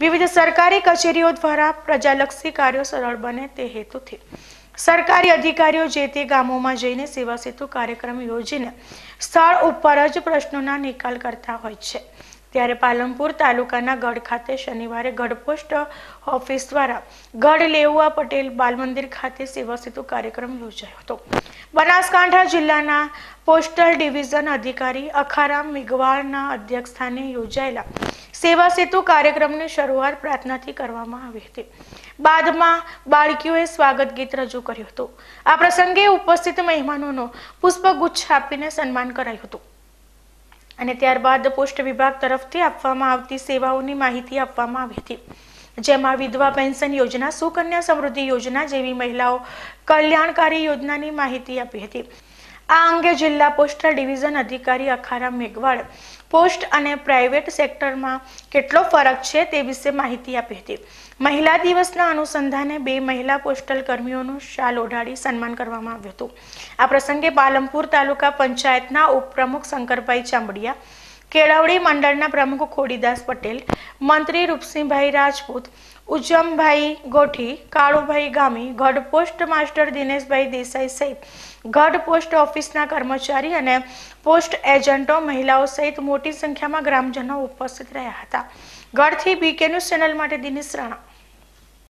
વિવિધ સરકારી કચેરીઓ દ્વારા પ્રજાલક્ષી કાર્યો સરળ બને તે હેતુથી સરકારી અધિકારીઓ જે તે ગામોમાં જઈને સેવા સેતુ કાર્યક્રમ યોજીને સ્થળ ઉપર જ પ્રશ્નોના નિકાલ કરતા હોય છે ત્યારે પાલનપુર તાલુકાના ગઢ ખાતે શનિવારે ગઢ પોસ્ટ ઓફિસ દ્વારા ગઢ લેઉઆ પટેલ બાલમંદિર ખાતે સેવા સેતુ કાર્યક્રમ યોજાયો હતો બનાસકાંઠા જિલ્લાના પોસ્ટલ ડિવિઝન અધિકારી અખારામ મેઘવાળના અધ્યક્ષસ્થાને યોજાયેલા સેવા સેતુ કાર્યક્રમની શરૂઆત પ્રાર્થનાથી કરવામાં આવી હતી બાદમાં બાળકીઓએ સ્વાગત ગીત રજૂ કર્યું હતું આ પ્રસંગે ઉપસ્થિત મહેમાનોનો પુષ્પગુચ્છ આપીને સન્માન કરાયું હતું અને ત્યારબાદ પોસ્ટ વિભાગ તરફથી આપવામાં આવતી સેવાઓની માહિતી આપવામાં આવી હતી જેમાં વિધવા પેન્શન યોજના સુકન્યા સમૃદ્ધિ યોજના જેવી મહિલાઓ કલ્યાણકારી યોજનાની માહિતી આપી હતી આ અંગે જિલ્લા પોસ્ટલ ડિવિઝન અધિકારી અખારા મેઘવાડ પોસ્ટ અને પ્રાઇવેટ સેક્ટરમાં કેટલો ફરક છે તે વિશે માહિતી આપી હતી મહિલા દિવસના અનુસંધાને બે મહિલા પોસ્ટલ કર્મીઓનું શાલ ઓઢાડી સન્માન કરવામાં આવ્યું હતું આ પ્રસંગે પાલમપુર તાલુકા પંચાયતના ઉપપ્રમુખ શંકરભાઈ ચામડિયા કેળવણી મંડળના પ્રમુખ ખોડીદાસ પટેલ મંત્રી રૂપસિંહભાઈ રાજપૂત ઉજમભાઈ ગોઠી કાળુભાઈ ગામી ગઢ પોસ્ટ માસ્ટર દિનેશભાઈ દેસાઈ સહિત ગઢ પોસ્ટ ઓફિસના કર્મચારી અને પોસ્ટ એજન્ટો મહિલાઓ સહિત મોટી સંખ્યામાં ગ્રામજનો ઉપસ્થિત રહ્યા હતા ગઢથી બીકે ન્યૂઝ ચેનલ માટે દિનેશ રાણા